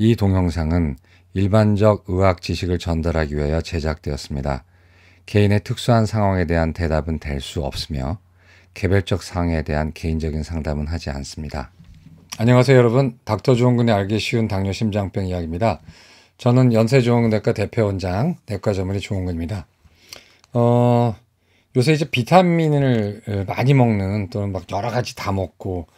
이 동영상은 일반적 의학 지식을 전달하기 위하여 제작되었습니다. 개인의 특수한 상황에 대한 대답은 될 수 없으며 개별적 상황에 대한 개인적인 상담은 하지 않습니다. 안녕하세요 여러분. 닥터 조은근의 알기 쉬운 당뇨 심장병 이야기입니다. 저는 연세조은대과 대표원장 내과 전문의 조은근입니다. 어, 요새 이제 비타민을 많이 먹는 또는 막 여러 가지 다 먹고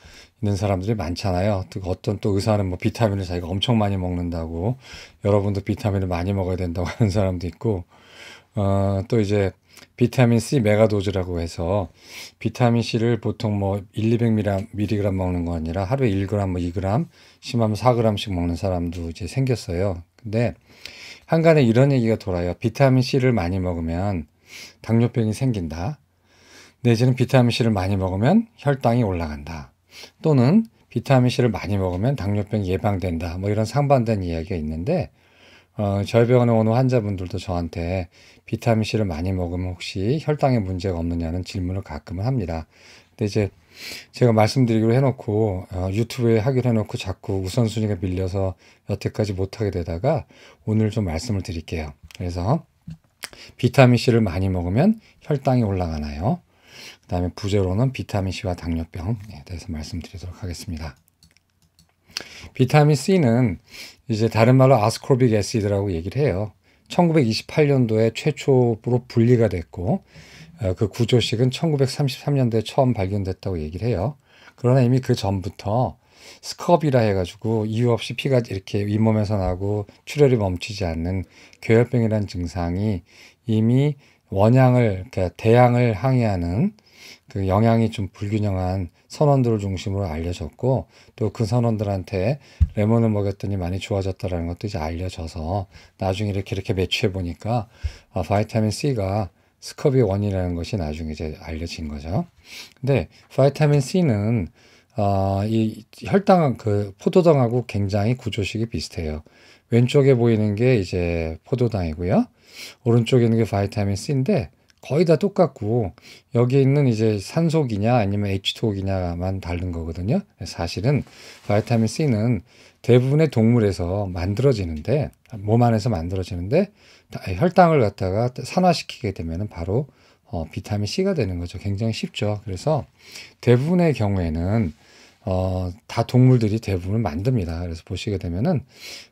있는 사람들이 많잖아요. 또 어떤 또 의사는 뭐 비타민을 자기가 엄청 많이 먹는다고 여러분도 비타민을 많이 먹어야 된다고 하는 사람도 있고 어, 또 이제 비타민 C 메가도즈라고 해서 비타민 C를 보통 뭐 1, 200mg 먹는 거 아니라 하루에 1g, 뭐 2g, 심하면 4g씩 먹는 사람도 이제 생겼어요. 근데 한간에 이런 얘기가 돌아요. 비타민 C를 많이 먹으면 당뇨병이 생긴다. 내지는 비타민 C를 많이 먹으면 혈당이 올라간다. 또는 비타민 C를 많이 먹으면 당뇨병 예방된다. 뭐 이런 상반된 이야기가 있는데 어, 저희 병원에 오는 환자분들도 저한테 비타민 C를 많이 먹으면 혹시 혈당에 문제가 없느냐는 질문을 가끔은 합니다. 근데 이제 제가 말씀드리기로 해놓고 어, 유튜브에 하기로 해놓고 자꾸 우선순위가 밀려서 여태까지 못하게 되다가 오늘 좀 말씀을 드릴게요. 그래서 비타민 C를 많이 먹으면 혈당이 올라가나요? 그 다음에 부제로는 비타민C와 당뇨병 에 대해서 말씀드리도록 하겠습니다. 비타민 C는 이제 다른 말로 아스코르빅 애시드라고 얘기를 해요. 1928년도에 최초로 분리가 됐고 어, 그 구조식은 1933년도에 처음 발견됐다고 얘기를 해요. 그러나 이미 그 전부터 스컵이라 해가지고 이유 없이 피가 이렇게 윗몸에서 나고 출혈이 멈추지 않는 괴혈병이라는 증상이 이미 원양을 그러니까 대양을 항해하는 그 영향이 좀 불균형한 선원들을 중심으로 알려졌고 또 그 선원들한테 레몬을 먹였더니 많이 좋아졌다라는 것도 이제 알려져서 나중에 이렇게 이렇게 매치해 보니까 아, 바이타민 C가 스커비 원이라는 것이 나중에 이제 알려진 거죠. 근데 바이타민 C는 어, 이 혈당 그 포도당하고 굉장히 구조식이 비슷해요. 왼쪽에 보이는 게 이제 포도당이고요. 오른쪽에 있는 게 바이타민 C인데 거의 다 똑같고 여기에 있는 이제 산소기냐 아니면 H2O기냐만 다른 거거든요. 사실은 바이타민 C는 대부분의 동물에서 만들어지는데 몸 안에서 만들어지는데 혈당을 갖다가 산화시키게 되면 바로 어, 비타민 C가 되는 거죠. 굉장히 쉽죠. 그래서 대부분의 경우에는 어, 다 동물들이 대부분 만듭니다. 그래서 보시게 되면은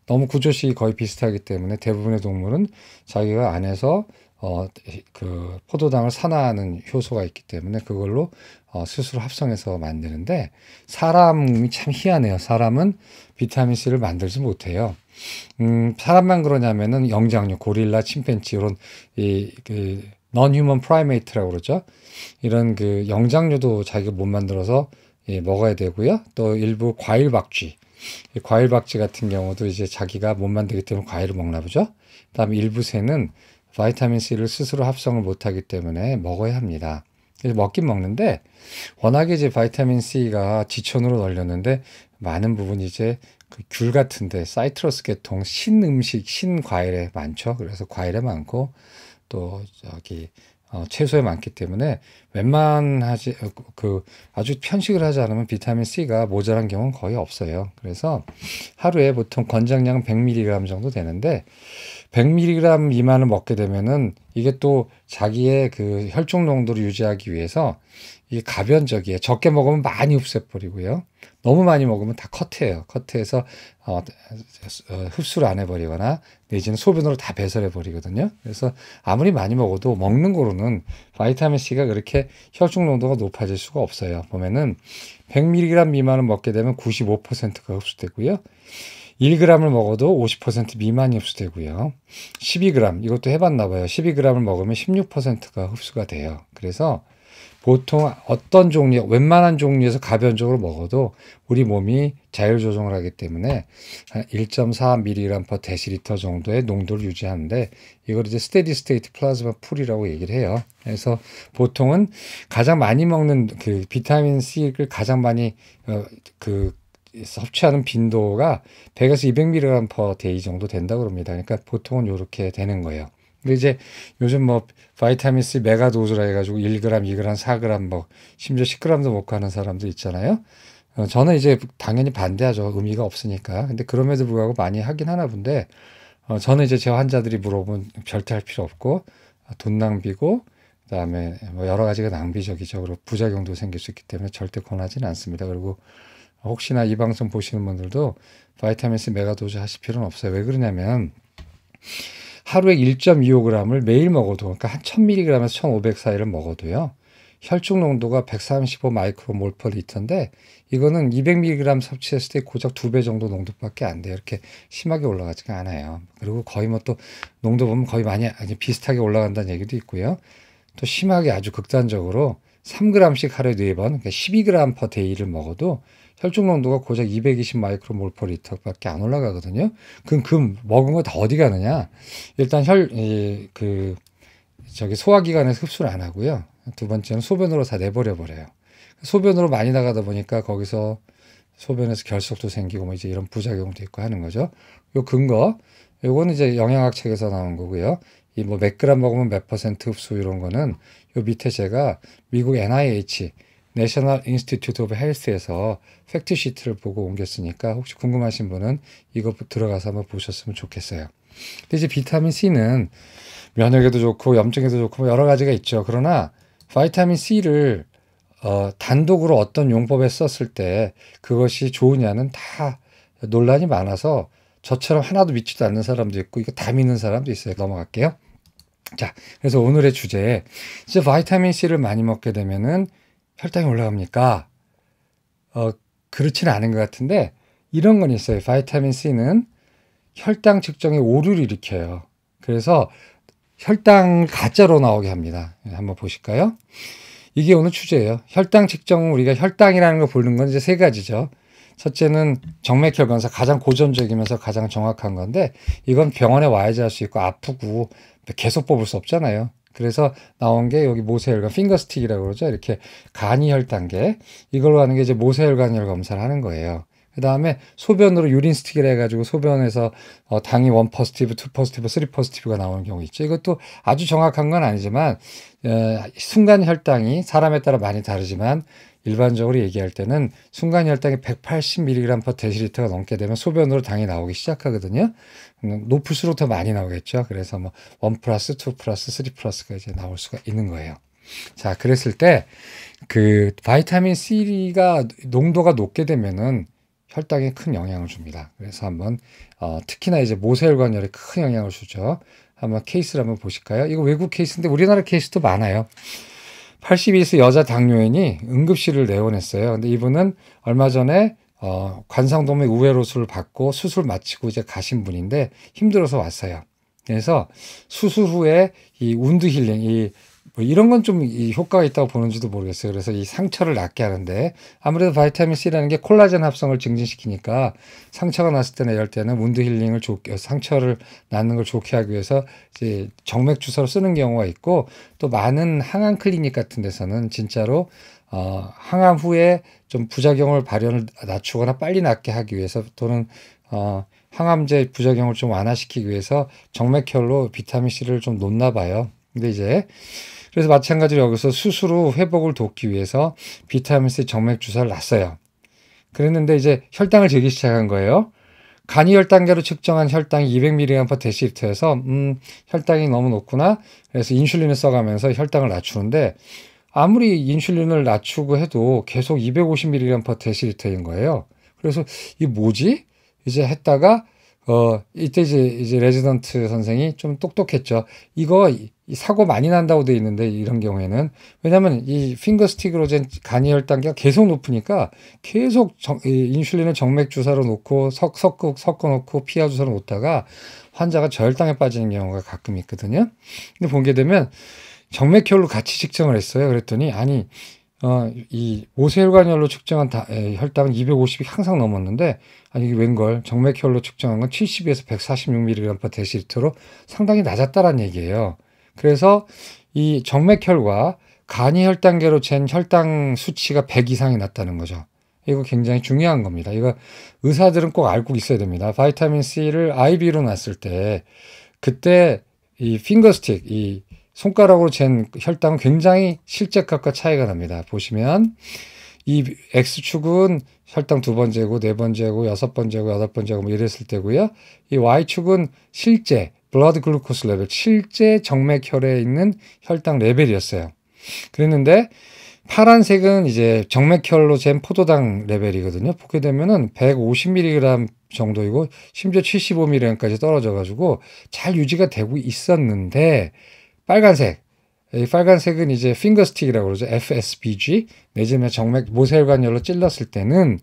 너무 구조식이 거의 비슷하기 때문에 대부분의 동물은 자기가 안에서 어, 그 포도당을 산화하는 효소가 있기 때문에 그걸로 어, 스스로 합성해서 만드는데 사람이 참 희한해요. 사람은 비타민 C를 만들지 못해요. 음, 사람만 그러냐면은 영장류, 고릴라, 침팬지 이런 이 그, n o 먼프라 m a 이트라고 그러죠. 이런 그 영장류도 자기가 못 만들어서 예, 먹어야 되고요. 또 일부 과일 박쥐, 과일 박쥐 같은 경우도 이제 자기가 못 만들기 때문에 과일을 먹나 보죠. 그다음 일부 새는 바이타민 C를 스스로 합성을 못하기 때문에 먹어야 합니다. 그래서 먹긴 먹는데 워낙에 이제 바이타민 C가 지천으로 널렸는데 많은 부분 이제 그귤 같은데 사이트러스 계통 신 음식 신 과일에 많죠. 그래서 과일에 많고 또 저기 어, 채소에 많기 때문에 웬만하지 어, 그, 그 아주 편식을 하지 않으면 비타민 C가 모자란 경우는 거의 없어요. 그래서 하루에 보통 권장량 100mg 정도 되는데 100mg 미만을 먹게 되면은 이게 또 자기의 그 혈중 농도를 유지하기 위해서 이게 가변적이에요. 적게 먹으면 많이 흡수해버리고요. 너무 많이 먹으면 다 커트해요. 커트해서 어, 어, 흡수를 안 해버리거나 내지는 소변으로 다 배설해버리거든요. 그래서 아무리 많이 먹어도 먹는 거로는 바이타민 C가 그렇게 혈중 농도가 높아질 수가 없어요. 보면은 100mg 미만을 먹게 되면 95%가 흡수되고요. 1g을 먹어도 50% 미만이 흡수되고요. 12g 이것도 해봤나 봐요. 12g을 먹으면 16%가 흡수가 돼요. 그래서 보통 어떤 종류, 웬만한 종류에서 가변적으로 먹어도 우리 몸이 자율 조정을 하기 때문에 한 1.4mg 데시리터 정도의 농도를 유지하는데 이걸 이제 스테디 스테이트 플라즈마 풀이라고 얘기를 해요. 그래서 보통은 가장 많이 먹는 그 비타민 C를 가장 많이 어, 그 섭취하는 빈도가 100에서 200mg per d a 정도 된다고 합니다. 그러니까 보통은 이렇게 되는 거예요. 근데 이제 요즘 뭐 바이타민 C 메가 도즈라 해가지고 1g, 2g, 4g 뭐 심지어 10g도 못 가는 사람도 있잖아요. 어, 저는 이제 당연히 반대하죠. 의미가 없으니까. 근데 그럼에도 불구하고 많이 하긴 하나 본데 어, 저는 이제 제 환자들이 물어보면 절대 할 필요 없고 아, 돈 낭비고 그다음에 뭐 여러 가지가 낭비적이죠. 그리고 부작용도 생길 수 있기 때문에 절대 권하지는 않습니다. 그리고 혹시나 이 방송 보시는 분들도 바이타민 C 메가도즈 하실 필요는 없어요. 왜 그러냐면 하루에 1.25g을 매일 먹어도 그러니까 한 1000mg에서 1500 사이를 먹어도요. 혈중 농도가 135 마이크로몰 퍼 리터인데 이거는 200mg 섭취했을 때 고작 두 배 정도 농도밖에 안 돼요. 이렇게 심하게 올라가지가 않아요. 그리고 거의 뭐 또 농도 보면 거의 많이 아니 비슷하게 올라간다는 얘기도 있고요. 또 심하게 아주 극단적으로 3g씩 하루에 네번 그러니까 12g 퍼 데이를 먹어도 혈중 농도가 고작 220 마이크로몰 퍼 리터밖에 안 올라가거든요. 그럼 그 먹은 거 다 어디 가느냐? 일단 혈그 저기 소화기관에 흡수를 안 하고요. 두 번째는 소변으로 다 내버려 버려요. 소변으로 많이 나가다 보니까 거기서 소변에서 결석도 생기고 뭐 이제 이런 부작용도 있고 하는 거죠. 요 근거 요거는 이제 영양학 책에서 나온 거고요. 이 뭐 몇 그램 먹으면 몇 퍼센트 흡수 이런 거는 요 밑에 제가 미국 NIH National Institute of Health에서 팩트시트를 보고 옮겼으니까 혹시 궁금하신 분은 이거 들어가서 한번 보셨으면 좋겠어요. 근데 이제 비타민 C는 면역에도 좋고 염증에도 좋고 뭐 여러 가지가 있죠. 그러나 바이타민 C를 어, 단독으로 어떤 용법에 썼을 때 그것이 좋으냐는 다 논란이 많아서 저처럼 하나도 믿지도 않는 사람도 있고 이거 다 믿는 사람도 있어요. 넘어갈게요. 자, 그래서 오늘의 주제에 이제 바이타민 C를 많이 먹게 되면은 혈당이 올라갑니까? 어, 그렇지는 않은 것 같은데 이런 건 있어요. 바이타민 C는 혈당 측정에 오류를 일으켜요. 그래서 혈당 가짜로 나오게 합니다. 예, 한번 보실까요? 이게 오늘 주제예요. 혈당 측정은 우리가 혈당이라는 걸 보는 건 이제 세 가지죠. 첫째는 정맥혈관사 가장 고전적이면서 가장 정확한 건데 이건 병원에 와야지 할 수 있고 아프고 계속 뽑을 수 없잖아요. 그래서 나온 게 여기 모세혈관 핑거스틱이라고 그러죠. 이렇게 간이 혈단계 이걸로 하는 게 이제 모세혈관열 검사를 하는 거예요. 그 다음에 소변으로 유린 스틱을 해가지고 소변에서 어, 당이 원 퍼스티브, 투 퍼스티브, 쓰리 퍼스티브가 나오는 경우 있죠. 이것도 아주 정확한 건 아니지만 에, 어, 순간 혈당이 사람에 따라 많이 다르지만 일반적으로 얘기할 때는 순간 혈당이 180mg per dl가 넘게 되면 소변으로 당이 나오기 시작하거든요. 높을수록 더 많이 나오겠죠. 그래서 뭐, 원 플러스, 투 플러스, 쓰리 플러스가 이제 나올 수가 있는 거예요. 자, 그랬을 때, 그, 바이타민 C가 농도가 높게 되면은 혈당에 큰 영향을 줍니다. 그래서 한번, 어, 특히나 이제 모세혈관열에 큰 영향을 주죠. 한번 케이스를 한번 보실까요? 이거 외국 케이스인데 우리나라 케이스도 많아요. 82세 여자 당뇨인이 응급실을 내원했어요. 근데 이분은 얼마 전에 어, 관상동맥 우회로술을 받고 수술 마치고 이제 가신 분인데 힘들어서 왔어요. 그래서 수술 후에 이 운드 힐링, 이뭐 이런 건 좀 효과가 있다고 보는지도 모르겠어요. 그래서 이 상처를 낫게 하는데 아무래도 바이타민 C라는 게 콜라겐 합성을 증진시키니까 상처가 났을 때나 이럴 때는 운드 힐링을 좋게 어, 상처를 낫는 걸 좋게 하기 위해서 이제 정맥 주사로 쓰는 경우가 있고 또 많은 항암 클리닉 같은 데서는 진짜로 어, 항암 후에 좀 부작용을 발현을 낮추거나 빨리 낫게 하기 위해서 또는 어, 항암제 부작용을 좀 완화시키기 위해서 정맥혈로 비타민 C를 좀 놓나 봐요. 근데 이제 그래서 마찬가지로 여기서 수술 후 회복을 돕기 위해서 비타민 C 정맥 주사를 놨어요. 그랬는데 이제 혈당을 재기 시작한 거예요. 간이 혈당계로 측정한 혈당이 200mg/dl여서 음, 혈당이 너무 높구나. 그래서 인슐린을 써가면서 혈당을 낮추는데 아무리 인슐린을 낮추고 해도 계속 250mg per 데시리터인 거예요. 그래서 이 뭐지? 이제 했다가 어 이때 이제 이제 레지던트 선생이 좀 똑똑했죠. 이거 사고 많이 난다고 돼 있는데 이런 경우에는 왜냐하면 이 핑거스틱으로 된 간이혈 당계가 계속 높으니까 계속 정, 이 인슐린을 정맥 주사로 놓고 석석 섞, 섞어 놓고 피하 주사로 놓다가 환자가 저혈당에 빠지는 경우가 가끔 있거든요. 근데 보게 되면 정맥혈로 같이 측정을 했어요. 그랬더니 아니 어, 이오세혈관혈로 측정한 다, 에, 혈당은 250이 항상 넘었는데 아니 이게 웬걸 정맥혈로 측정한 건 70에서 146mg/dl로 상당히 낮았다라는 얘기예요. 그래서 이 정맥혈과 간이 혈당계로 잰 혈당 수치가 100 이상이 났다는 거죠. 이거 굉장히 중요한 겁니다. 이거 의사들은 꼭 알고 있어야 됩니다. 바이타민 C를 IV로 놨을 때 그때 이 핑거스틱 이 손가락으로 잰 혈당은 굉장히 실제값과 차이가 납니다. 보시면 이 X축은 혈당 두 번째고 네 번째고 여섯 번째고 여덟 번째고 뭐 이랬을 때고요. 이 Y축은 실제 블러드 글루코스 레벨, 실제 정맥혈에 있는 혈당 레벨이었어요. 그랬는데 파란색은 이제 정맥혈로 잰 포도당 레벨이거든요. 보게 되면은 150mg 정도이고 심지어 75mg까지 떨어져 가지고 잘 유지가 되고 있었는데 빨간색. 이 빨간색은 이제 핑거스틱이라고 그러죠. FSBG 내지는 정맥 모세혈관열로 찔렀을 때는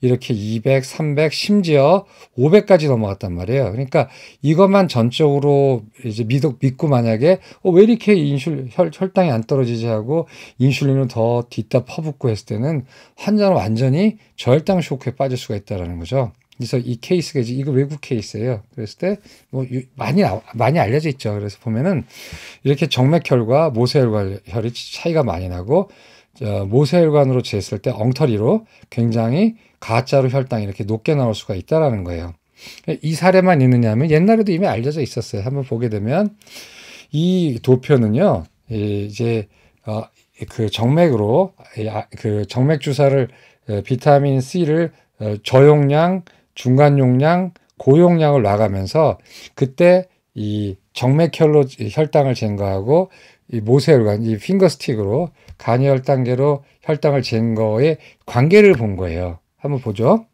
이렇게 200, 300, 심지어 500까지 넘어갔단 말이에요. 그러니까 이것만 전적으로 이제 믿어, 믿고 만약에 어, 왜 이렇게 인슐 혈, 혈당이 안 떨어지지 하고 인슐린을 더 뒤따 퍼붓고 했을 때는 환자는 완전히 저혈당 쇼크에 빠질 수가 있다라는 거죠. 그래서 이 케이스가 이제 이거 외국 케이스예요. 그랬을 때 뭐 많이 아, 많이 알려져 있죠. 그래서 보면은 이렇게 정맥혈과 모세혈관혈이 차이가 많이 나고 어, 모세혈관으로 재었을 때 엉터리로 굉장히 가짜로 혈당이 이렇게 높게 나올 수가 있다라는 거예요. 이 사례만 있느냐면 옛날에도 이미 알려져 있었어요. 한번 보게 되면 이 도표는요 이제 어, 그 정맥으로 아, 그 정맥 주사를 어, 비타민 C를 어, 저용량 중간 용량, 고용량을 나가면서 그때 이 정맥혈로 혈당을 증가하고 이 모세혈관, 이 핑거스틱으로 간혈 단계로 혈당을 잰 거의 관계를 본 거예요. 한번 보죠.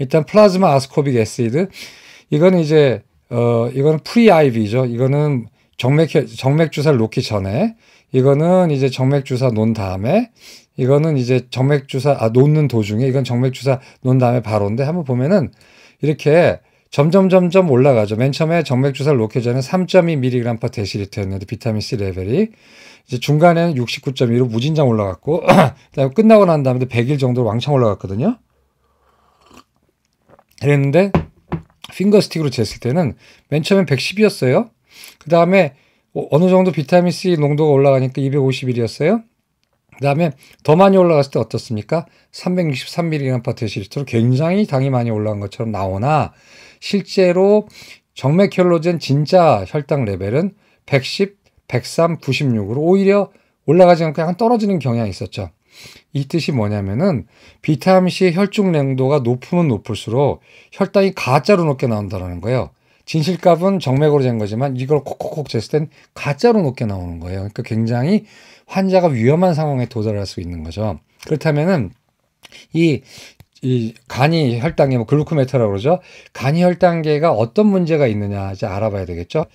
일단 플라즈마 아스코빅 에시드 이거는 이제 어 이거는 프리 IV죠. 이거는 정맥 정맥 주사를 놓기 전에 이거는 이제 정맥 주사 놓은 다음에 이거는 이제 정맥 주사 아 놓는 도중에 이건 정맥 주사 놓은 다음에 바로인데 한번 보면은 이렇게 점점 점점 올라가죠. 맨 처음에 정맥 주사를 놓기 전에 3.2mg 데시리터였는데 비타민 C 레벨이 이제 중간에는 69.2로 무진장 올라갔고 그다음에 끝나고 난 다음에 100일 정도로 왕창 올라갔거든요. 그랬는데 핑거스틱으로 쟀을 때는 맨 처음엔 110이었어요. 그 다음에 어, 어느 정도 비타민 C 농도가 올라가니까 251이었어요. 그 다음에 더 많이 올라갔을 때 어떻습니까? 363mg 드시리트로 굉장히 당이 많이 올라간 것처럼 나오나 실제로 정맥혈로젠 진짜 혈당 레벨은 110, 103, 96으로 오히려 올라가지 않고 약간 떨어지는 경향이 있었죠. 이 뜻이 뭐냐면은 비타민 C의 혈중 냉도가 높으면 높을수록 혈당이 가짜로 높게 나온다라는 거예요. 진실값은 정맥으로 잰 거지만 이걸 콕콕콕 쟀을 땐 가짜로 높게 나오는 거예요. 그러니까 굉장히 환자가 위험한 상황에 도달할 수 있는 거죠. 그렇다면은 이, 이 간이 혈당계, 뭐 글루코메타라고 그러죠. 간이 혈당계가 어떤 문제가 있느냐 이제 알아봐야 되겠죠.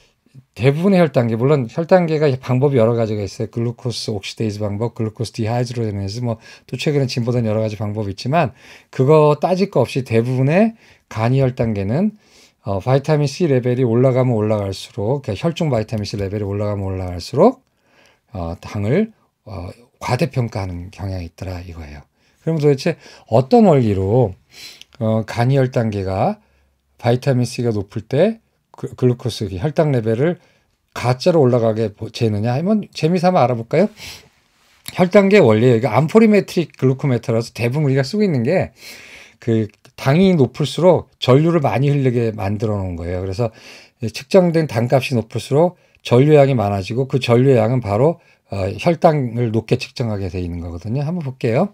대부분의 혈당계, 물론 혈당계가 방법이 여러 가지가 있어요. 글루코스 옥시데이즈 방법, 글루코스 디하이즈로 되면서 뭐또 최근에 진보된 여러 가지 방법이 있지만 그거 따질 거 없이 대부분의 간이 혈당계는 어, 바이타민 C 레벨이 올라가면 올라갈수록 그러니까 혈중 바이타민 C 레벨이 올라가면 올라갈수록 어, 당을 어, 과대평가하는 경향이 있더라 이거예요. 그럼 도대체 어떤 원리로 어, 간이 혈당계가 바이타민 C가 높을 때 그, 글루코스 그 혈당 레벨을 가짜로 올라가게 재느냐 하면 재미삼아 알아볼까요? 혈당계 원리에요이포리메트릭 글루코메터라서 대부분 우리가 쓰고 있는 게그 당이 높을수록 전류를 많이 흘리게 만들어 놓은 거예요. 그래서 측정된 당값이 높을수록 전류량이 많아지고 그 전류량은 바로 어, 혈당을 높게 측정하게 돼 있는 거거든요. 한번 볼게요.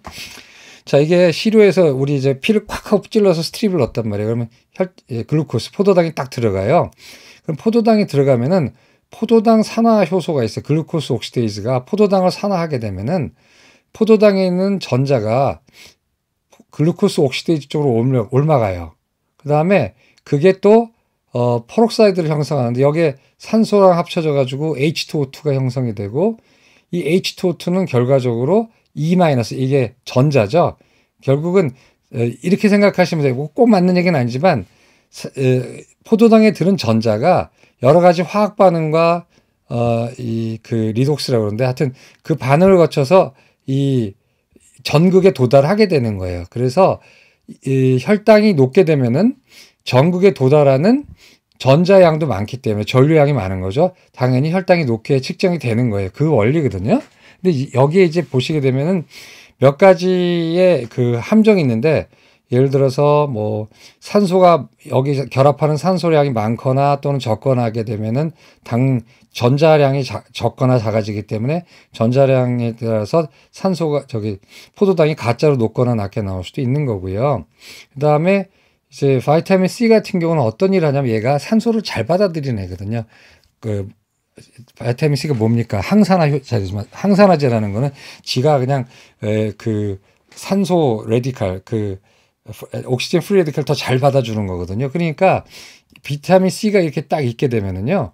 자, 이게 시료에서 우리 이제 피를 콱하 찔러서 스트립을 넣었단 말이에요. 그러면 혈, 예, 글루코스, 포도당이 딱 들어가요. 그럼 포도당이 들어가면은 포도당 산화 효소가 있어요. 글루코스 옥시데이즈가 포도당을 산화하게 되면은 포도당에 있는 전자가 글루코스 옥시데이즈 쪽으로 옮라 올라가요. 그 다음에 그게 또 어, 포록사이드를 형성하는데 여기에 산소랑 합쳐져 가지고 H2O2가 형성이 되고 이 H2O2는 결과적으로 E- 이게 전자죠. 결국은 이렇게 생각하시면 되고 꼭 맞는 얘기는 아니지만 포도당에 들은 전자가 여러 가지 화학 반응과 어, 이 그 리독스라고 그러는데 하여튼 그 반응을 거쳐서 이 전극에 도달하게 되는 거예요. 그래서 이 혈당이 높게 되면은 전극에 도달하는 전자양도 많기 때문에 전류량이 많은 거죠. 당연히 혈당이 높게 측정이 되는 거예요. 그 원리거든요. 근데 여기에 이제 보시게 되면은 몇 가지의 그 함정이 있는데 예를 들어서 뭐 산소가 여기 결합하는 산소량이 많거나 또는 적거나 하게 되면은 당 전자량이 자, 적거나 작아지기 때문에 전자량에 따라서 산소가 저기 포도당이 가짜로 높거나 낮게 나올 수도 있는 거고요. 그다음에 이제 바이타민 C 같은 경우는 어떤 일을 하냐면 얘가 산소를 잘 받아들이는 애거든요. 그 바이타민 C가 뭡니까? 항산화 효자지만 항산화제라는 거는 지가 그냥 에, 그 산소 레디칼 그 옥시젠 프리 레디칼 더 잘 받아주는 거거든요. 그러니까 비타민 C가 이렇게 딱 있게 되면은요.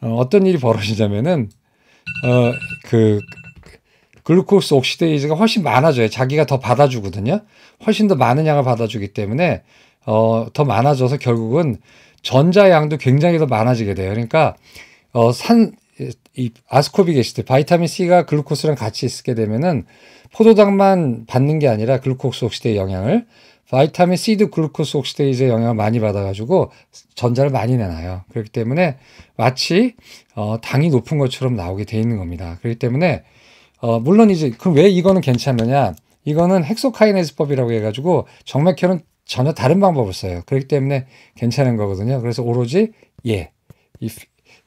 어, 어떤 일이 벌어지냐면은 어, 그 글루코스 옥시데이즈가 훨씬 많아져요. 자기가 더 받아주거든요. 훨씬 더 많은 양을 받아주기 때문에 어, 더 많아져서 결국은 전자양도 굉장히 더 많아지게 돼요. 그러니까 어, 산, 이 아스코빅 에시드, 바이타민 C가 글루코스랑 같이 있게 되면은 포도당만 받는 게 아니라 글루코스 옥시데이 영향을 바이타민 C도 글루코스 옥시데이즈의 영향을 많이 받아가지고 전자를 많이 내놔요. 그렇기 때문에 마치 어, 당이 높은 것처럼 나오게 돼 있는 겁니다. 그렇기 때문에 어, 물론 이제 그럼 왜 이거는 괜찮느냐? 이거는 헥소카이네즈법이라고 해가지고 정맥혈은 전혀 다른 방법을 써요. 그렇기 때문에 괜찮은 거거든요. 그래서 오로지 예, 이,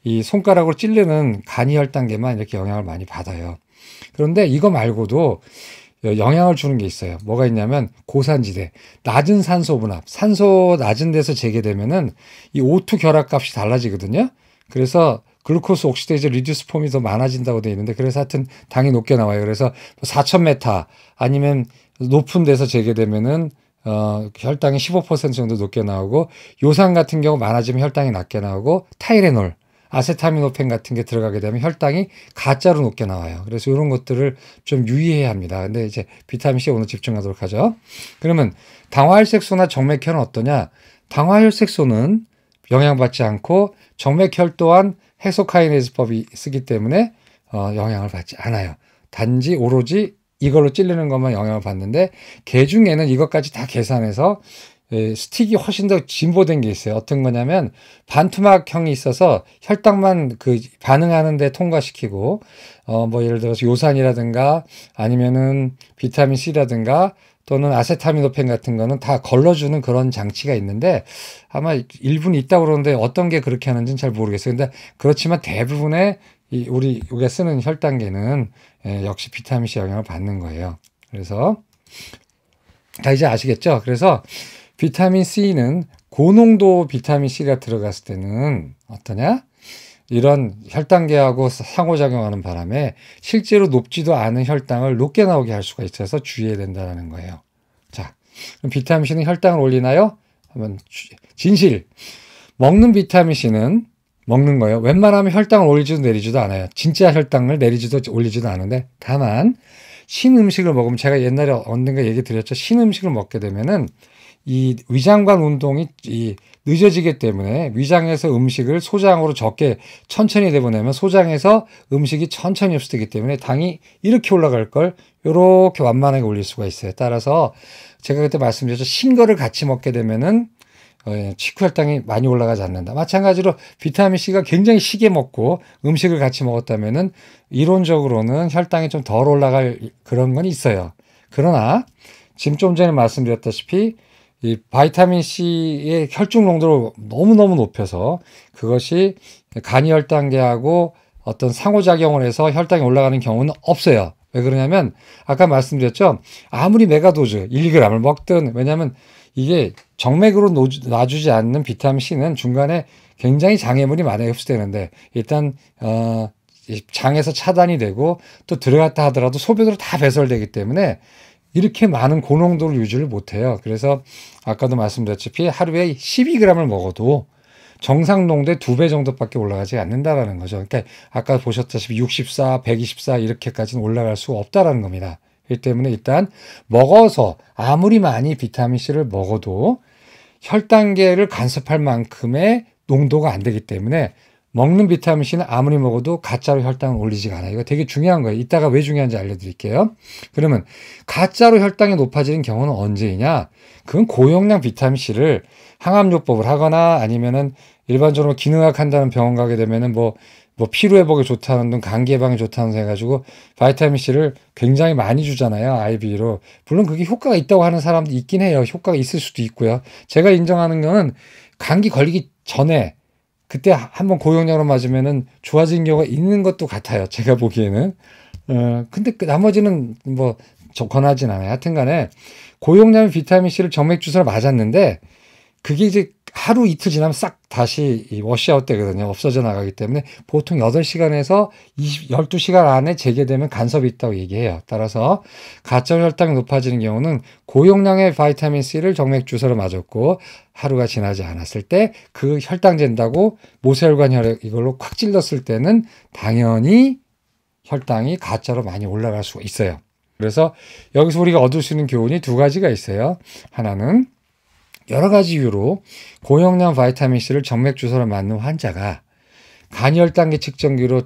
이 손가락으로 찔르는 간이혈 단계만 이렇게 영향을 많이 받아요. 그런데 이거 말고도 예, 영향을 주는 게 있어요. 뭐가 있냐면 고산지대, 낮은 산소 분압, 산소 낮은 데서 재개되면은 이 O2 결합값이 달라지거든요. 그래서 글루코스 옥시데이즈 리듀스 폼이 더 많아진다고 되어 있는데 그래서 하여튼 당이 높게 나와요. 그래서 4,000m 아니면 높은 데서 재개되면은 어, 혈당이 15% 정도 높게 나오고 요산 같은 경우 많아지면 혈당이 낮게 나오고 타이레놀 아세타미노펜 같은 게 들어가게 되면 혈당이 가짜로 높게 나와요. 그래서 이런 것들을 좀 유의해야 합니다. 근데 이제 비타민 C 오늘 집중하도록 하죠. 그러면 당화혈색소나 정맥혈은 어떠냐? 당화혈색소는 영향받지 않고 정맥혈 또한 해소카이네즈법이 쓰기 때문에 어, 영향을 받지 않아요. 단지 오로지 이걸로 찔리는 것만 영향을 받는데 개 중에는 이것까지 다 계산해서 예, 스틱이 훨씬 더 진보된 게 있어요. 어떤 거냐면 반투막형이 있어서 혈당만 그 반응하는데 통과시키고 어 뭐 예를 들어서 요산이라든가 아니면은 비타민 C라든가 또는 아세타미노펜 같은 거는 다 걸러주는 그런 장치가 있는데 아마 일부는 있다 그러는데 어떤 게 그렇게 하는지는 잘 모르겠어요. 근데 그렇지만 대부분의 이 우리 우리가 쓰는 혈당계는 예, 역시 비타민 C 영향을 받는 거예요. 그래서 다 이제 아시겠죠? 그래서 비타민 C는 고농도 비타민 C가 들어갔을 때는 어떠냐? 이런 혈당계하고 상호작용하는 바람에 실제로 높지도 않은 혈당을 높게 나오게 할 수가 있어서 주의해야 된다는 거예요. 자, 비타민 C는 혈당을 올리나요? 한번 진실. 먹는 비타민 C는 먹는 거예요. 웬만하면 혈당을 올리지도 내리지도 않아요. 진짜 혈당을 내리지도 올리지도 않은데 다만 신 음식을 먹으면 제가 옛날에 언젠가 얘기 드렸죠. 신 음식을 먹게 되면은 이 위장관 운동이 이 늦어지기 때문에 위장에서 음식을 소장으로 적게 천천히 내보내면 소장에서 음식이 천천히 흡수되기 때문에 당이 이렇게 올라갈 걸 이렇게 완만하게 올릴 수가 있어요. 따라서 제가 그때 말씀드렸죠. 신거를 같이 먹게 되면은 치쿠 어, 예, 혈당이 많이 올라가지 않는다. 마찬가지로 비타민 C가 굉장히 시게 먹고 음식을 같이 먹었다면은 이론적으로는 혈당이 좀 덜 올라갈 그런 건 있어요. 그러나 지금 좀 전에 말씀드렸다시피 이 바이타민 C의 혈중 농도를 너무너무 높여서 그것이 간이 혈당계하고 어떤 상호작용을 해서 혈당이 올라가는 경우는 없어요. 왜 그러냐면 아까 말씀드렸죠. 아무리 메가도즈 1g을 먹든 왜냐하면 이게 정맥으로 노주, 놔주지 않는 비타민 C는 중간에 굉장히 장애물이 많이 흡수되는데 일단 어 장에서 차단이 되고 또 들어갔다 하더라도 소변으로 다 배설되기 때문에 이렇게 많은 고농도를 유지를 못해요. 그래서 아까도 말씀드렸다시피 하루에 12g을 먹어도 정상 농도의 두 배 정도밖에 올라가지 않는다라는 거죠. 그러니까 아까 보셨다시피 64, 124 이렇게까지는 올라갈 수 없다라는 겁니다. 이 때문에 일단 먹어서 아무리 많이 비타민 C를 먹어도 혈당계를 간섭할 만큼의 농도가 안 되기 때문에 먹는 비타민 C는 아무리 먹어도 가짜로 혈당을 올리지가 않아요. 이거 되게 중요한 거예요. 이따가 왜 중요한지 알려드릴게요. 그러면 가짜로 혈당이 높아지는 경우는 언제이냐? 그건 고용량 비타민 C를 항암요법을 하거나 아니면은 일반적으로 기능학 한다는 병원 가게 되면은 뭐, 뭐 피로 회복에 좋다는 등 감기 예방에 좋다는 등 해가지고 바이타민 C를 굉장히 많이 주잖아요. IV로. 물론 그게 효과가 있다고 하는 사람도 있긴 해요. 효과가 있을 수도 있고요. 제가 인정하는 거는 감기 걸리기 전에 그때 한번 고용량으로 맞으면은 좋아진 경우가 있는 것도 같아요. 제가 보기에는. 어, 근데 그 나머지는 뭐 권하진 않아요. 하여튼 간에 고용량 비타민 C를 정맥주사로 맞았는데 그게 이제 하루 이틀 지나면 싹 다시 이 워시아웃 되거든요. 없어져 나가기 때문에 보통 8시간에서 20, 12시간 안에 재개되면 간섭이 있다고 얘기해요. 따라서 가점 혈당이 높아지는 경우는 고용량의 바이타민 C를 정맥 주사로 맞았고 하루가 지나지 않았을 때 그 혈당 잰다고 모세혈관 혈액 이걸로 콱 찔렀을 때는 당연히 혈당이 가짜로 많이 올라갈 수가 있어요. 그래서 여기서 우리가 얻을 수 있는 교훈이 두 가지가 있어요. 하나는 여러 가지 이유로 고용량 바이타민 C를 정맥 주사로 맞는 환자가 간 혈당계 측정기로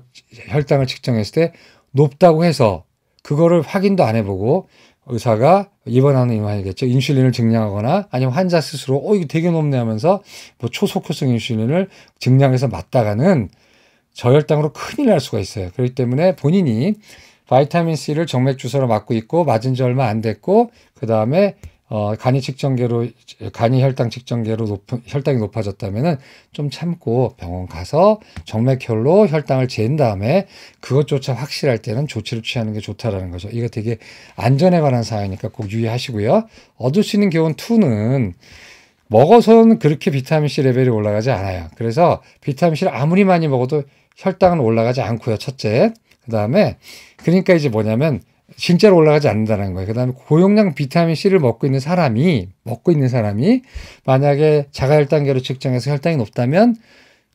혈당을 측정했을 때 높다고 해서 그거를 확인도 안 해보고 의사가 입원하는 임환이겠죠. 인슐린을 증량하거나 아니면 환자 스스로 어 이거 되게 높네 하면서 뭐 초속효성 인슐린을 증량해서 맞다가는 저혈당으로 큰일 날 수가 있어요. 그렇기 때문에 본인이 바이타민 C를 정맥 주사로 맞고 있고 맞은 지 얼마 안 됐고 그 다음에 어, 간이 측정계로 간이 혈당 측정계로 높은 혈당이 높아졌다면은 좀 참고 병원 가서 정맥혈로 혈당을 재는 다음에 그것조차 확실할 때는 조치를 취하는 게 좋다라는 거죠. 이거 되게 안전에 관한 사항이니까 꼭 유의하시고요. 얻을 수 있는 교훈 2는 먹어서는 그렇게 비타민 C 레벨이 올라가지 않아요. 그래서 비타민 C를 아무리 많이 먹어도 혈당은 올라가지 않고요. 첫째. 그다음에 그러니까 이제 뭐냐면 진짜로 올라가지 않는다는 거예요. 그다음에 고용량 비타민 C를 먹고 있는 사람이 먹고 있는 사람이 만약에 자가혈당계로 측정해서 혈당이 높다면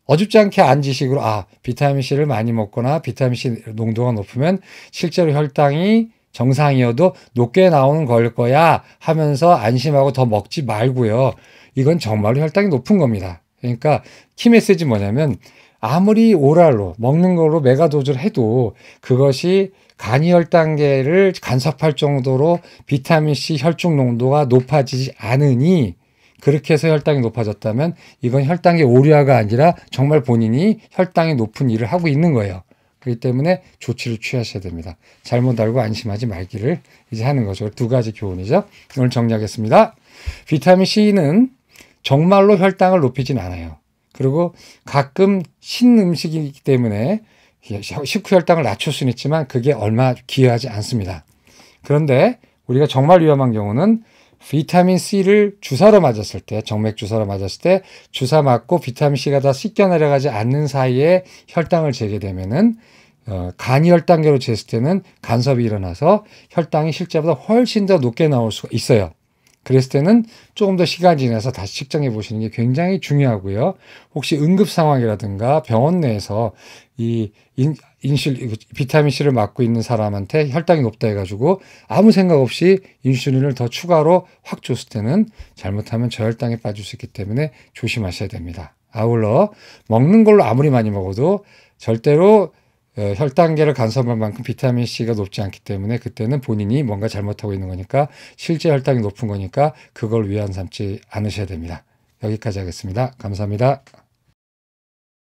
어줍지 않게 안지식으로 아 비타민 C를 많이 먹거나 비타민 C 농도가 높으면 실제로 혈당이 정상이어도 높게 나오는 걸 거야 하면서 안심하고 더 먹지 말고요. 이건 정말로 혈당이 높은 겁니다. 그러니까 키메시지 뭐냐면 아무리 오랄로 먹는 걸로 메가도즈를 해도 그것이 간이혈 단계를 간섭할 정도로 비타민 C 혈중 농도가 높아지지 않으니 그렇게 해서 혈당이 높아졌다면 이건 혈당의 오류화가 아니라 정말 본인이 혈당이 높은 일을 하고 있는 거예요. 그렇기 때문에 조치를 취하셔야 됩니다. 잘못 알고 안심하지 말기를 이제 하는 거죠. 두 가지 교훈이죠. 오늘 정리하겠습니다. 비타민 C는 정말로 혈당을 높이진 않아요. 그리고 가끔 신 음식이기 때문에 식후 혈당을 낮출 수는 있지만 그게 얼마 기여하지 않습니다. 그런데 우리가 정말 위험한 경우는 비타민 C를 주사로 맞았을 때, 정맥 주사로 맞았을 때 주사 맞고 비타민 C가 다 씻겨 내려가지 않는 사이에 혈당을 재게 되면은 어, 간혈당계로 이 쟀을 때는 간섭이 일어나서 혈당이 실제보다 훨씬 더 높게 나올 수가 있어요. 그랬을 때는 조금 더 시간 지나서 다시 측정해 보시는 게 굉장히 중요하고요. 혹시 응급 상황이라든가 병원 내에서 이 인, 인슐 그 비타민 C를 맞고 있는 사람한테 혈당이 높다 해가지고 아무 생각 없이 인슐린을 더 추가로 확 줬을 때는 잘못하면 저혈당에 빠질 수 있기 때문에 조심하셔야 됩니다. 아울러 먹는 걸로 아무리 많이 먹어도 절대로 예, 혈당계를 간섭할 만큼 비타민 C가 높지 않기 때문에 그때는 본인이 뭔가 잘못하고 있는 거니까 실제 혈당이 높은 거니까 그걸 위안 삼지 않으셔야 됩니다. 여기까지 하겠습니다. 감사합니다.